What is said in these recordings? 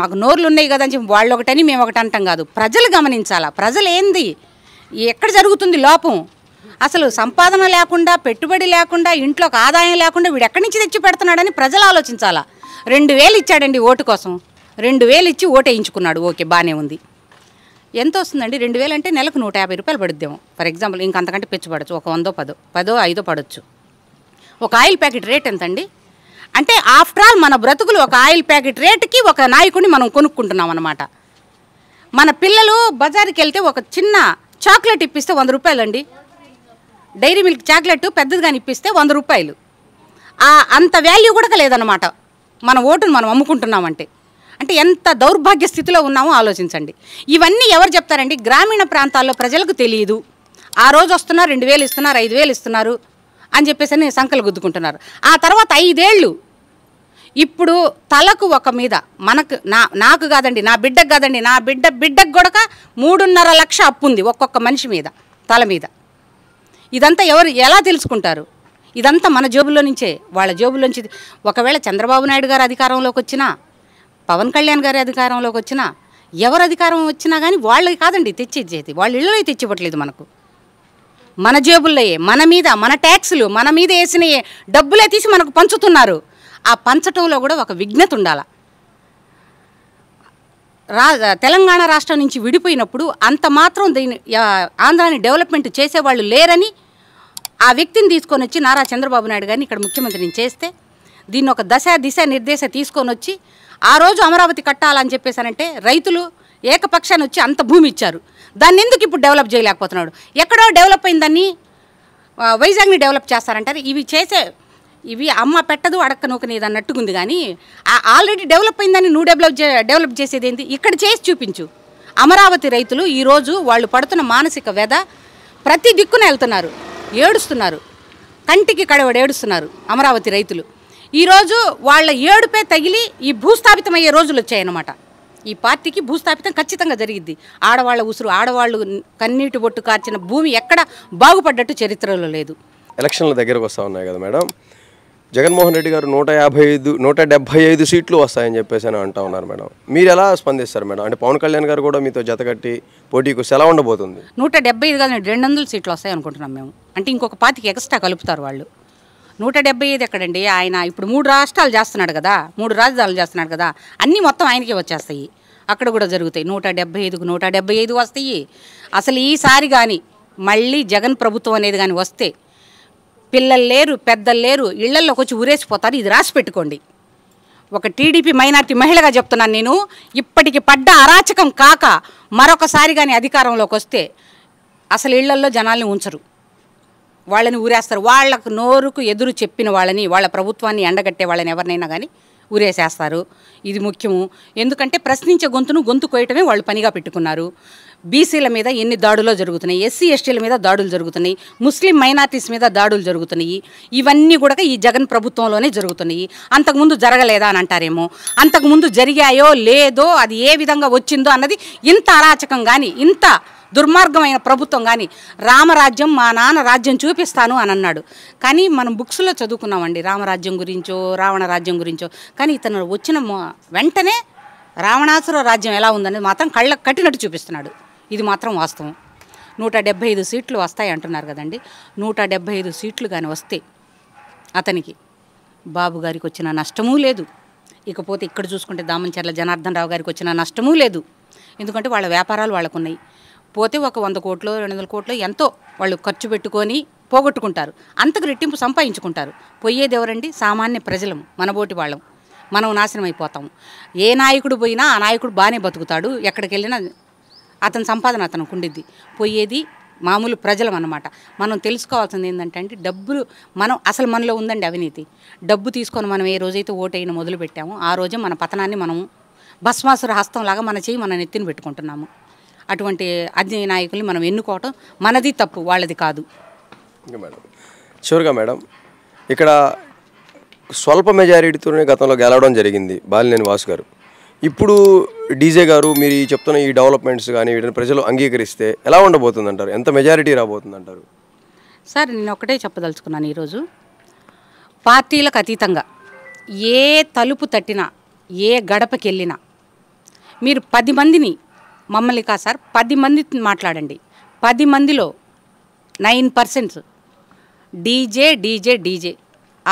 మాకు నోర్లు ఉన్నాయి కదా అని చెప్పి వాళ్ళు ఒకటని మేము ఒకటి అంటాం కాదు ప్రజలు గమనించాలా ప్రజలు ఏంది ఎక్కడ జరుగుతుంది లోపం అసలు సంపాదన లేకుండా పెట్టుబడి లేకుండా ఇంట్లోకి ఆదాయం లేకుండా వీడు ఎక్కడి నుంచి తెచ్చి పెడుతున్నాడని ప్రజలు ఆలోచించాలా రెండు వేలు ఇచ్చాడండి ఓటు కోసం రెండు వేలు ఇచ్చి వేయించుకున్నాడు ఓకే బాగానే ఉంది ఎంత వస్తుందండి రెండు వేలు అంటే నెలకు నూట యాభై రూపాయలు పడుద్దేమో ఫర్ ఎగ్జాంపుల్ ఇంకంతకంటే పెంచు పడచ్చు ఒక వందో పదో పదో ఐదో పడవచ్చు ఒక ఆయిల్ ప్యాకెట్ రేట్ ఎంతండి అంటే ఆఫ్టర్ ఆల్ మన బ్రతుకులు ఒక ఆయిల్ ప్యాకెట్ రేటుకి ఒక నాయకుడిని మనం కొనుక్కుంటున్నాం అనమాట మన పిల్లలు బజార్కి వెళ్తే ఒక చిన్న చాక్లెట్ ఇప్పిస్తే వంద రూపాయలండి డైరీ మిల్క్ చాక్లెట్ పెద్దదిగా ఇప్పిస్తే వంద రూపాయలు అంత వాల్యూ కూడా లేదనమాట మన ఓటును మనం అమ్ముకుంటున్నామంటే అంటే ఎంత దౌర్భాగ్య స్థితిలో ఉన్నామో ఆలోచించండి ఇవన్నీ ఎవరు చెప్తారండి గ్రామీణ ప్రాంతాల్లో ప్రజలకు తెలియదు ఆ రోజు వస్తున్నారు రెండు వేలు ఇస్తున్నారు ఐదు వేలు ఇస్తున్నారు అని చెప్పేసి సంకలు గుద్దుకుంటున్నారు ఆ తర్వాత ఐదేళ్ళు ఇప్పుడు తలకు ఒక మీద మనకు నా నాకు కాదండి నా బిడ్డకు కాదండి నా బిడ్డ బిడ్డకు కూడా మూడున్నర లక్ష అప్పు ఉంది ఒక్కొక్క మనిషి మీద తల మీద ఇదంతా ఎవరు ఎలా తెలుసుకుంటారు ఇదంతా మన జోబుల్లో నుంచే వాళ్ళ నుంచి ఒకవేళ చంద్రబాబు నాయుడు గారు అధికారంలోకి వచ్చినా పవన్ కళ్యాణ్ గారి అధికారంలోకి వచ్చినా ఎవరు అధికారం వచ్చినా కానీ వాళ్ళకి కాదండి ఇచ్చేది వాళ్ళ ఇళ్ళలో తెచ్చివ్వట్లేదు మనకు మన జేబుల్లో మన మీద మన ట్యాక్సులు మన మీద వేసిన డబ్బులే తీసి మనకు పంచుతున్నారు ఆ పంచటంలో కూడా ఒక విఘ్నత ఉండాలి రా తెలంగాణ రాష్ట్రం నుంచి విడిపోయినప్పుడు అంత మాత్రం దీని ఆంధ్రాని డెవలప్మెంట్ చేసేవాళ్ళు లేరని ఆ వ్యక్తిని తీసుకొని వచ్చి నారా చంద్రబాబు నాయుడు గారిని ఇక్కడ ముఖ్యమంత్రిని చేస్తే దీన్ని ఒక దశ దిశ నిర్దేశ తీసుకొని వచ్చి ఆ రోజు అమరావతి కట్టాలని అంటే రైతులు ఏకపక్షాన్ని వచ్చి అంత భూమి ఇచ్చారు దాన్ని ఎందుకు ఇప్పుడు డెవలప్ చేయలేకపోతున్నాడు ఎక్కడో డెవలప్ అయిందని వైజాగ్ని డెవలప్ చేస్తారంటారు ఇవి చేసే ఇవి అమ్మ పెట్టదు అడక్క నీది అన్నట్టుకుంది కానీ ఆల్రెడీ డెవలప్ అయిందని నువ్వు డెవలప్ డెవలప్ చేసేది ఏంటి ఇక్కడ చేసి చూపించు అమరావతి రైతులు ఈరోజు వాళ్ళు పడుతున్న మానసిక వ్యధ ప్రతి దిక్కున వెళ్తున్నారు ఏడుస్తున్నారు కంటికి కడవడు ఏడుస్తున్నారు అమరావతి రైతులు ఈరోజు వాళ్ళ ఏడుపే తగిలి ఈ భూస్థాపితమయ్యే రోజులు వచ్చాయన్నమాట ఈ పార్టీకి భూస్థాపితం ఖచ్చితంగా జరిగింది ఆడవాళ్ళ ఉసురు ఆడవాళ్ళు కన్నీటి బొట్టు కార్చిన భూమి ఎక్కడ బాగుపడ్డట్టు చరిత్రలో లేదు ఎలక్షన్ల దగ్గరకు వస్తూ ఉన్నాయి కదా మేడం జగన్మోహన్ రెడ్డి గారు నూట యాభై ఐదు నూట డెబ్బై ఐదు సీట్లు వస్తాయని చెప్పేసి అని అంటా ఉన్నారు మేడం మీరు ఎలా స్పందిస్తారు మేడం అంటే పవన్ కళ్యాణ్ గారు కూడా మీతో జతగట్టి పోటీకి వస్తే ఎలా ఉండబోతుంది నూట డెబ్బై ఐదు కాదు రెండు వందల సీట్లు వస్తాయి అనుకుంటున్నాం మేము అంటే ఇంకొక పాతికి ఎక్స్ట్రా కలుపుతారు వాళ్ళు నూట డెబ్బై ఐదు ఎక్కడండి ఆయన ఇప్పుడు మూడు రాష్ట్రాలు చేస్తున్నాడు కదా మూడు రాజధానులు చేస్తున్నాడు కదా అన్నీ మొత్తం ఆయనకే వచ్చేస్తాయి అక్కడ కూడా జరుగుతాయి నూట డెబ్బై ఐదుకు నూట డెబ్బై ఐదు వస్తాయి అసలు ఈసారి కానీ మళ్ళీ జగన్ ప్రభుత్వం అనేది కానీ వస్తే పిల్లలు లేరు పెద్దలు లేరు ఇళ్లలోకి వచ్చి ఊరేసిపోతారు ఇది రాసి పెట్టుకోండి ఒక టీడీపీ మైనార్టీ మహిళగా చెప్తున్నాను నేను ఇప్పటికి పడ్డ అరాచకం కాక మరొకసారి కానీ అధికారంలోకి వస్తే అసలు ఇళ్లల్లో జనాల్ని ఉంచరు వాళ్ళని ఊరేస్తారు వాళ్ళకు నోరుకు ఎదురు చెప్పిన వాళ్ళని వాళ్ళ ప్రభుత్వాన్ని ఎండగట్టే వాళ్ళని ఎవరినైనా కానీ ఊరేసేస్తారు ఇది ముఖ్యము ఎందుకంటే ప్రశ్నించే గొంతును గొంతు కోయటమే వాళ్ళు పనిగా పెట్టుకున్నారు బీసీల మీద ఎన్ని దాడులు జరుగుతున్నాయి ఎస్సీ ఎస్టీల మీద దాడులు జరుగుతున్నాయి ముస్లిం మైనార్టీస్ మీద దాడులు జరుగుతున్నాయి ఇవన్నీ కూడా ఈ జగన్ ప్రభుత్వంలోనే జరుగుతున్నాయి అంతకుముందు జరగలేదా అని అంటారేమో అంతకుముందు జరిగాయో లేదో అది ఏ విధంగా వచ్చిందో అన్నది ఇంత అరాచకం కానీ ఇంత దుర్మార్గమైన ప్రభుత్వం కానీ రామరాజ్యం మా నాన్న రాజ్యం చూపిస్తాను అని అన్నాడు కానీ మనం బుక్స్లో చదువుకున్నామండి రామరాజ్యం గురించో రావణ రాజ్యం గురించో కానీ ఇతను వచ్చిన వెంటనే రావణాసుర రాజ్యం ఎలా ఉందనేది మాత్రం కళ్ళకు కట్టినట్టు చూపిస్తున్నాడు ఇది మాత్రం వాస్తవం నూట డెబ్బై ఐదు సీట్లు వస్తాయి అంటున్నారు కదండి నూట డెబ్బై ఐదు సీట్లు కానీ వస్తే అతనికి బాబు గారికి వచ్చిన నష్టమూ లేదు ఇకపోతే ఇక్కడ చూసుకుంటే దామంచెర్ల జనార్దన్ రావు గారికి వచ్చిన నష్టమూ లేదు ఎందుకంటే వాళ్ళ వ్యాపారాలు వాళ్ళకున్నాయి పోతే ఒక వంద కోట్లు రెండు వందల కోట్లు ఎంతో వాళ్ళు ఖర్చు పెట్టుకొని పోగొట్టుకుంటారు అంతకు రెట్టింపు సంపాదించుకుంటారు పోయేది ఎవరండి సామాన్య ప్రజలం మనబోటి వాళ్ళం మనం నాశనం అయిపోతాము ఏ నాయకుడు పోయినా ఆ నాయకుడు బాగానే బతుకుతాడు ఎక్కడికి వెళ్ళినా అతని సంపాదన అతను ఉండిద్ది పోయేది మామూలు ప్రజలం అనమాట మనం తెలుసుకోవాల్సింది ఏంటంటే డబ్బులు మనం అసలు మనలో ఉందండి అవినీతి డబ్బు తీసుకొని మనం ఏ రోజైతే ఓటేయను మొదలు పెట్టామో ఆ రోజే మన పతనాన్ని మనం భస్మాసుర హస్తంలాగా మన చేయి మన నెత్తిన పెట్టుకుంటున్నాము అటువంటి అజ్ఞ నాయకుల్ని మనం ఎన్నుకోవటం మనది తప్పు వాళ్ళది కాదు మేడం షూర్గా మేడం ఇక్కడ స్వల్ప మెజారిటీతోనే గతంలో గెలవడం జరిగింది బాలినేని వాసు గారు ఇప్పుడు డీజే గారు మీరు చెప్తున్న ఈ డెవలప్మెంట్స్ కానీ వీటిని ప్రజలు అంగీకరిస్తే ఎలా ఉండబోతుంది అంటారు ఎంత మెజారిటీ రాబోతుంది అంటారు సార్ నేను ఒకటే చెప్పదలుచుకున్నాను ఈరోజు పార్టీలకు అతీతంగా ఏ తలుపు తట్టినా ఏ గడపకి వెళ్ళినా మీరు పది మందిని మమ్మల్ని కా సార్ పది మంది మాట్లాడండి పది మందిలో nine percents DJ DJ DJ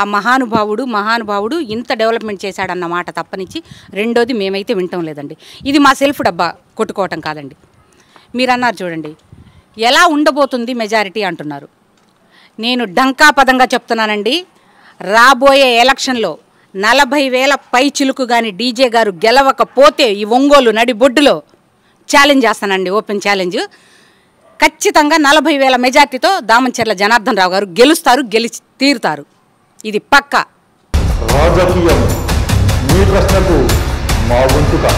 ఆ మహానుభావుడు మహానుభావుడు ఇంత డెవలప్మెంట్ చేశాడన్న మాట తప్పనిచ్చి రెండోది మేమైతే వింటాం లేదండి ఇది మా సెల్ఫ్ డబ్బా కొట్టుకోవటం కాదండి మీరు అన్నారు చూడండి ఎలా ఉండబోతుంది మెజారిటీ అంటున్నారు నేను డంకా పదంగా చెప్తున్నానండి రాబోయే ఎలక్షన్లో నలభై వేల పై చిలుకు కానీ డీజే గారు గెలవకపోతే ఈ ఒంగోలు నడిబొడ్డులో ఛాలెంజ్ చేస్తానండి ఓపెన్ ఛాలెంజ్ ఖచ్చితంగా నలభై వేల మెజార్టీతో దామంచెర్ల జనార్దన్ రావు గారు గెలుస్తారు గెలిచి తీరుతారు ఇది పక్క రాజకీయం మీ ప్రశ్నకు మా వంతుగా